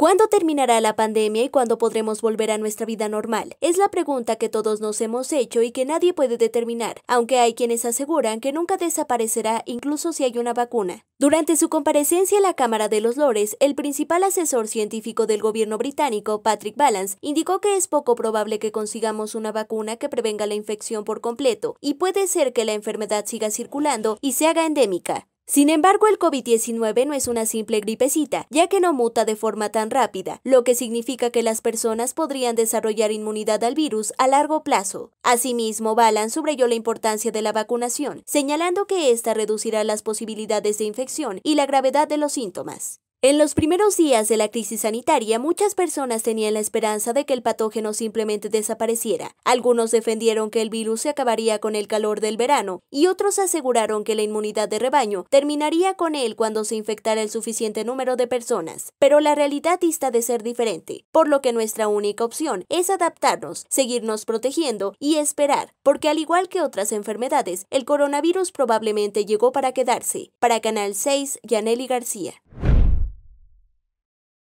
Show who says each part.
Speaker 1: ¿Cuándo terminará la pandemia y cuándo podremos volver a nuestra vida normal? Es la pregunta que todos nos hemos hecho y que nadie puede determinar, aunque hay quienes aseguran que nunca desaparecerá incluso si hay una vacuna. Durante su comparecencia en la Cámara de los Lores, el principal asesor científico del gobierno británico, Patrick Balance, indicó que es poco probable que consigamos una vacuna que prevenga la infección por completo y puede ser que la enfermedad siga circulando y se haga endémica. Sin embargo, el COVID-19 no es una simple gripecita, ya que no muta de forma tan rápida, lo que significa que las personas podrían desarrollar inmunidad al virus a largo plazo. Asimismo, Balan subrayó la importancia de la vacunación, señalando que esta reducirá las posibilidades de infección y la gravedad de los síntomas. En los primeros días de la crisis sanitaria, muchas personas tenían la esperanza de que el patógeno simplemente desapareciera. Algunos defendieron que el virus se acabaría con el calor del verano y otros aseguraron que la inmunidad de rebaño terminaría con él cuando se infectara el suficiente número de personas. Pero la realidad dista de ser diferente, por lo que nuestra única opción es adaptarnos, seguirnos protegiendo y esperar, porque al igual que otras enfermedades, el coronavirus probablemente llegó para quedarse. Para Canal 6, Yaneli García.